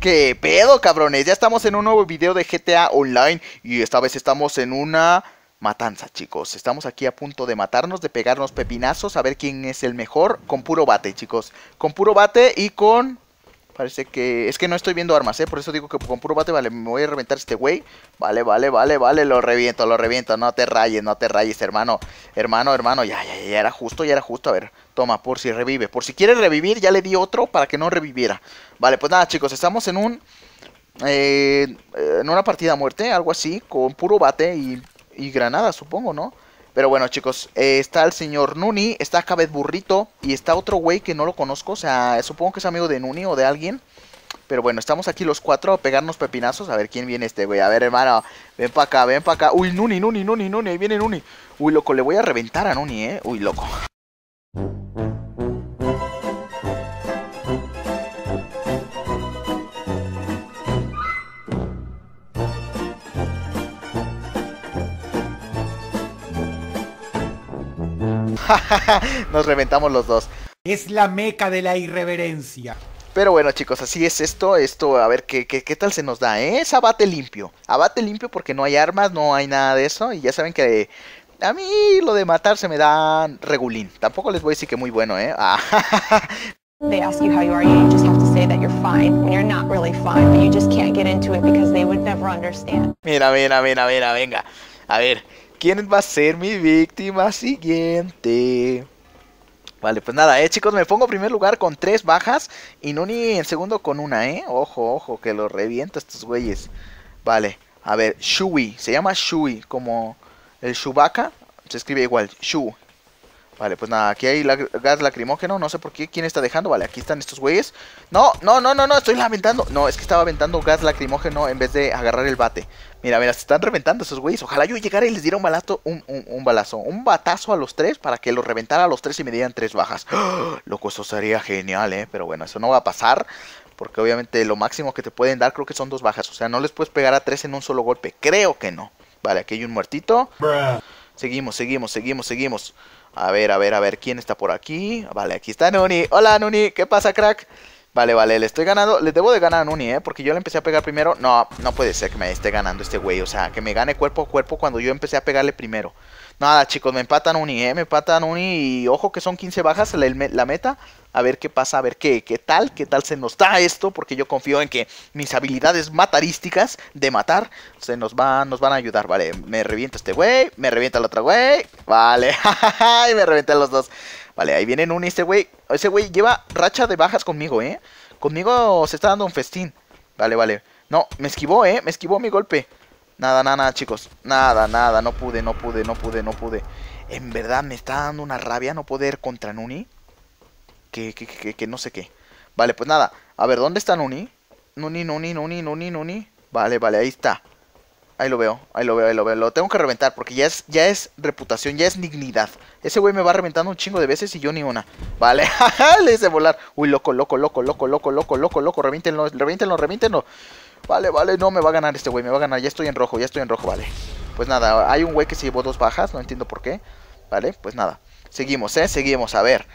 ¿Qué pedo, cabrones? Ya estamos en un nuevo video de GTA Online y esta vez estamos en una matanza, chicos. Estamos aquí a punto de matarnos, de pegarnos pepinazos, a ver quién es el mejor con puro bate, chicos. Con puro bate y con Parece que... Es que no estoy viendo armas, ¿eh? Por eso digo que con puro bate, vale, me voy a reventar este güey. Vale, vale, vale, vale, lo reviento, lo reviento. No te rayes, no te rayes, hermano. Hermano, hermano, ya, ya, ya era justo, ya era justo. A ver, toma, por si revive. Por si quiere revivir, ya le di otro para que no reviviera. Vale, pues nada, chicos, estamos en un... Eh, en una partida muerte, algo así, con puro bate y, y granada, supongo, ¿no? Pero bueno, chicos, eh, está el señor Nuni, está Cabez Burrito y está otro güey que no lo conozco. O sea, supongo que es amigo de Nuni o de alguien. Pero bueno, estamos aquí los cuatro a pegarnos pepinazos. A ver quién viene este güey. A ver, hermano, ven para acá, ven para acá. Uy, Nuni, Nuni, Nuni, Nuni, ahí viene Nuni. Uy, loco, le voy a reventar a Nuni, eh. Uy, loco. Nos reventamos los dos. Es la meca de la irreverencia. Pero bueno, chicos, así es esto. Esto, a ver qué, qué, tal se nos da, ¿eh? Es abate limpio. Abate limpio porque no hay armas, no hay nada de eso. Y ya saben que a mí lo de matar se me da regulín. Tampoco les voy a decir que muy bueno, ¿eh? Mira, mira, mira, mira, venga. A ver, ¿Quién va a ser mi víctima siguiente? Vale, pues nada, eh, chicos, me pongo en primer lugar con tres bajas y no ni en segundo con una, ¿eh? Ojo, ojo, que lo reviento a estos güeyes. Vale, a ver, Shui, se llama Shui, como el Shubaka se escribe igual, Shu, Vale, pues nada, aquí hay gas lacrimógeno, no sé por qué, quién está dejando, vale, aquí están estos güeyes No, no, no, no, no, estoy lamentando No, es que estaba aventando gas lacrimógeno en vez de agarrar el bate Mira, mira, se están reventando esos güeyes Ojalá yo llegara y les diera un balazo, un, balazo Un batazo a los tres para que los reventara a los tres y me dieran tres bajas Loco, eso sería genial, eh, pero bueno, eso no va a pasar Porque obviamente lo máximo que te pueden dar creo que son dos bajas O sea, no les puedes pegar a tres en un solo golpe, creo que no Vale, aquí hay un muertito Bruh. Seguimos, seguimos, seguimos, seguimos. A ver, a ver, a ver, ¿quién está por aquí? Vale, aquí está Nuni. Hola, Nuni, ¿qué pasa, crack? Vale, vale, le estoy ganando. Le debo de ganar a Nuni, ¿eh? Porque yo le empecé a pegar primero. No, no puede ser que me esté ganando este güey. O sea, que me gane cuerpo a cuerpo cuando yo empecé a pegarle primero. Nada, chicos, me empatan uni, ¿eh? me empatan uni. Y ojo que son 15 bajas la, meta. A ver qué pasa, a ver qué, qué tal, qué tal se nos da esto. Porque yo confío en que mis habilidades matarísticas de matar se nos van, nos van a ayudar. Vale, me revienta este güey, me revienta el otro güey. Vale, y me revienta los dos. Vale, ahí vienen uni, este güey. Ese güey lleva racha de bajas conmigo, ¿eh? Conmigo se está dando un festín. Vale, vale. No, me esquivó, ¿eh? Me esquivó mi golpe. Nada, nada, nada, chicos. Nada, nada. No pude, no pude, no pude, no pude. En verdad me está dando una rabia no poder contra Nuni. Que, que, que, que no sé qué. Vale, pues nada. A ver, ¿dónde está Nuni? Nuni, Nuni, Nuni, Nuni, Nuni. Vale, vale, ahí está. Ahí lo veo, ahí lo veo, ahí lo veo. Lo tengo que reventar porque ya es, ya es reputación, ya es dignidad. Ese güey me va reventando un chingo de veces y yo ni una. Vale, le hice volar. Uy, loco, loco, loco, loco, loco, loco, loco, loco, loco. Reviéntenlo, reviéntenlo, Vale, vale, no, me va a ganar este güey, me va a ganar. Ya estoy en rojo, ya estoy en rojo, vale. Pues nada, hay un güey que se llevó dos bajas, no entiendo por qué. Vale, pues nada. Seguimos, ¿eh? Seguimos, a ver.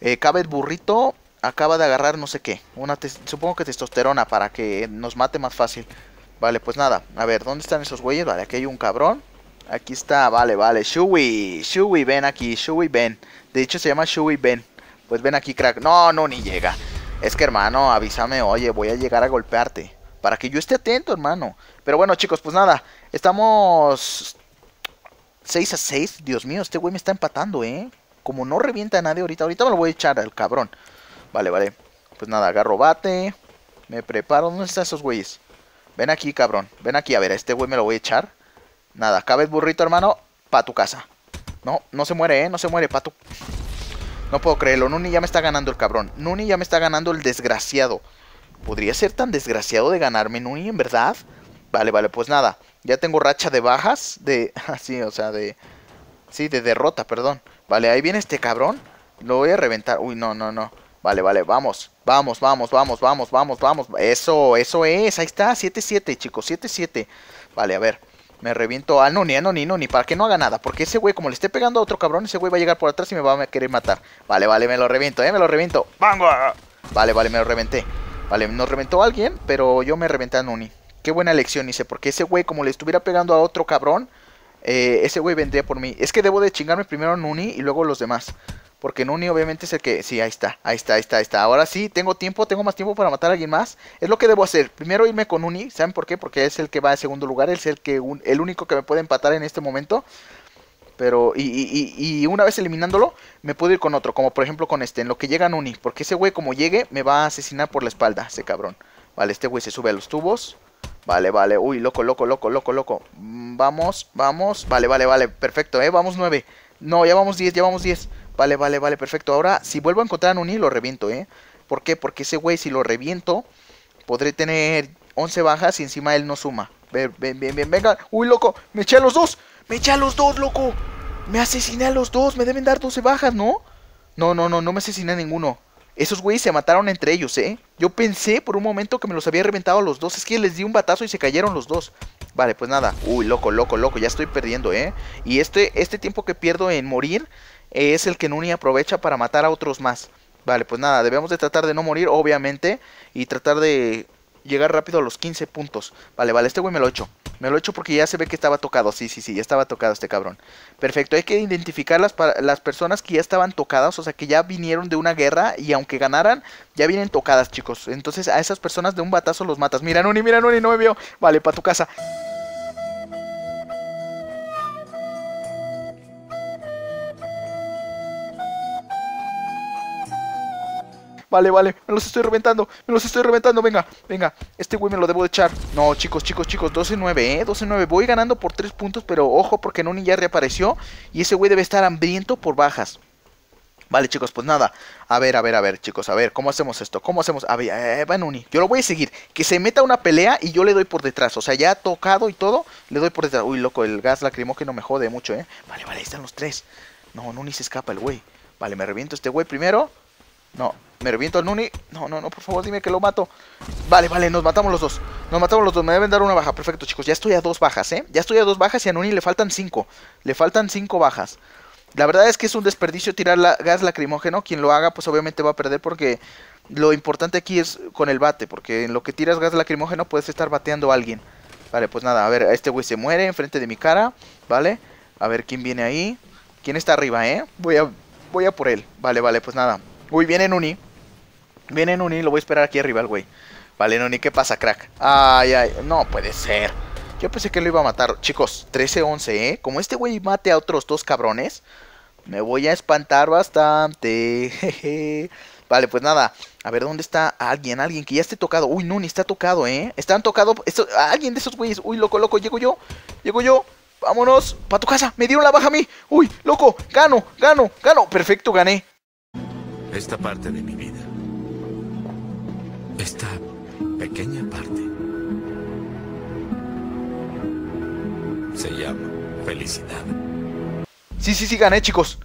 Eh, el Burrito acaba de agarrar no sé qué. Una supongo que testosterona para que nos mate más fácil. Vale, pues nada. A ver, ¿dónde están esos güeyes? Vale, aquí hay un cabrón. Aquí está, vale, vale. Shui, Shui, ven aquí, Shui, ven. De hecho se llama Shui, ven. Pues ven aquí, crack. No, no, ni llega. Es que hermano, avísame, oye, voy a llegar a golpearte para que yo esté atento, hermano. Pero bueno, chicos, pues nada, estamos 6 a 6. Dios mío, este güey me está empatando, ¿eh? Como no revienta a nadie ahorita, ahorita me lo voy a echar al cabrón. Vale, vale. Pues nada, agarro bate, me preparo. ¿Dónde están esos güeyes? Ven aquí, cabrón. Ven aquí, a ver, a este güey me lo voy a echar. Nada, cabe burrito, hermano, pa' tu casa. No, no se muere, ¿eh? No se muere, pa' tu... No puedo creerlo, Nuni ya me está ganando el cabrón. Nuni ya me está ganando el desgraciado. ¿Podría ser tan desgraciado de ganarme Nuni, en verdad? Vale, vale, pues nada. Ya tengo racha de bajas. De. Así, ah, o sea, de. Sí, de derrota, perdón. Vale, ahí viene este cabrón. Lo voy a reventar. Uy, no, no, no. Vale, vale, vamos. Vamos, vamos, vamos, vamos, vamos, vamos. Eso, eso es. Ahí está. 7-7, chicos. 7-7. Vale, a ver. Me reviento al ah, ni a ah, Nuni, ni para que no haga nada. Porque ese güey, como le esté pegando a otro cabrón, ese güey va a llegar por atrás y me va a querer matar. Vale, vale, me lo reviento, eh, me lo reviento. ¡Bango! Vale, vale, me lo reventé. Vale, nos reventó alguien, pero yo me reventé a Nuni. Qué buena lección hice, porque ese güey, como le estuviera pegando a otro cabrón, eh, ese güey vendría por mí. Es que debo de chingarme primero a Nuni y luego a los demás. Porque Nuni obviamente es el que... Sí, ahí está, ahí está, ahí está, ahí está. Ahora sí, tengo tiempo, tengo más tiempo para matar a alguien más. Es lo que debo hacer. Primero irme con Nuni. ¿Saben por qué? Porque es el que va en segundo lugar. Es el, que el único que me puede empatar en este momento. Pero, y, y, y, una vez eliminándolo, me puedo ir con otro. Como por ejemplo con este, en lo que llega Nuni. Porque ese güey, como llegue, me va a asesinar por la espalda, ese cabrón. Vale, este güey se sube a los tubos. Vale, vale. Uy, loco, loco, loco, loco, loco. Mm, vamos, vamos. Vale, vale, vale. Perfecto, eh. Vamos nueve. No, ya vamos diez, ya vamos diez. Vale, vale, vale. Perfecto. Ahora, si vuelvo a encontrar a Nuni, lo reviento, eh. ¿Por qué? Porque ese güey, si lo reviento, podré tener Once bajas y encima él no suma. Ven, ven, ven, venga. Uy, loco. Me eché a los dos. Me eché a los dos, loco. Me asesiné a los dos, me deben dar 12 bajas, ¿no? No, no, no, no me asesiné a ninguno. Esos güeyes se mataron entre ellos, ¿eh? Yo pensé por un momento que me los había reventado a los dos. Es que les di un batazo y se cayeron los dos. Vale, pues nada. Uy, loco, loco, loco. Ya estoy perdiendo, ¿eh? Y este, este tiempo que pierdo en morir es el que Nuni aprovecha para matar a otros más. Vale, pues nada. Debemos de tratar de no morir, obviamente. Y tratar de llegar rápido a los 15 puntos. Vale, vale. Este güey me lo echo. Me lo hecho porque ya se ve que estaba tocado. Sí, sí, sí, ya estaba tocado este cabrón. Perfecto, hay que identificar las, las personas que ya estaban tocadas, o sea, que ya vinieron de una guerra y aunque ganaran, ya vienen tocadas, chicos. Entonces a esas personas de un batazo los matas. Mira, Nuni, mira, Nuni, no me vio. Vale, para tu casa. Vale, vale, me los estoy reventando, me los estoy reventando, venga, venga. Este güey me lo debo de echar. No, chicos, chicos, chicos, 12-9, ¿eh? 12-9. Voy ganando por 3 puntos, pero ojo porque Nuni ya reapareció. Y ese güey debe estar hambriento por bajas. Vale, chicos, pues nada. A ver, a ver, a ver, chicos, a ver, ¿cómo hacemos esto? ¿Cómo hacemos? A ver, eh, va Nuni. Yo lo voy a seguir. Que se meta una pelea y yo le doy por detrás. O sea, ya ha tocado y todo, le doy por detrás. Uy, loco, el gas lacrimógeno me jode mucho, ¿eh? Vale, vale, ahí están los tres. No, Nuni se escapa el güey. Vale, me reviento este güey primero. No, me reviento al Nuni. No, no, no, por favor, dime que lo mato. Vale, vale, nos matamos los dos. Nos matamos los dos. Me deben dar una baja. Perfecto, chicos. Ya estoy a dos bajas, ¿eh? Ya estoy a dos bajas y a Nuni le faltan cinco. Le faltan cinco bajas. La verdad es que es un desperdicio tirar gas lacrimógeno. Quien lo haga, pues obviamente va a perder porque lo importante aquí es con el bate. Porque en lo que tiras gas lacrimógeno puedes estar bateando a alguien. Vale, pues nada. A ver, este güey se muere enfrente de mi cara. Vale. A ver quién viene ahí. ¿Quién está arriba, eh? Voy a, voy a por él. Vale, vale, pues nada. Uy, viene Nuni. Viene Nuni, lo voy a esperar aquí arriba güey. Vale, Nuni, ¿qué pasa, crack? Ay, ay, no puede ser. Yo pensé que lo iba a matar. Chicos, 13-11, ¿eh? Como este güey mate a otros dos cabrones, me voy a espantar bastante. Jeje. Vale, pues nada. A ver, ¿dónde está alguien? Alguien que ya esté tocado. Uy, Nuni está tocado, ¿eh? Están tocado. alguien de esos güeyes. Uy, loco, loco. Llego yo. Llego yo. Vámonos. Para tu casa. Me dieron la baja a mí. Uy, loco. Gano, gano, gano. Perfecto, gané. Esta parte de mi vida esta pequeña parte se llama felicidad. Sí, sí, sí, gané, chicos.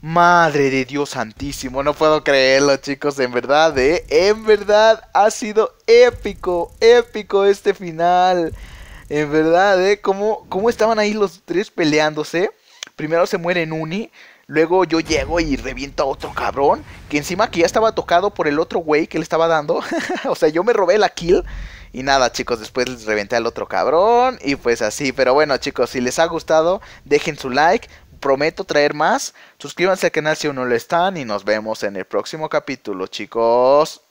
Madre de Dios santísimo, no puedo creerlo chicos, en verdad, ¿eh? En verdad ha sido épico, épico este final. En verdad, ¿eh? ¿Cómo, cómo estaban ahí los tres peleándose? Primero se muere en uni. luego yo llego y reviento a otro cabrón, que encima que ya estaba tocado por el otro güey que le estaba dando. o sea, yo me robé la kill. Y nada, chicos, después les reventé al otro cabrón. Y pues así. Pero bueno, chicos, si les ha gustado, dejen su like. Prometo traer más. Suscríbanse al canal si aún no lo están. Y nos vemos en el próximo capítulo, chicos.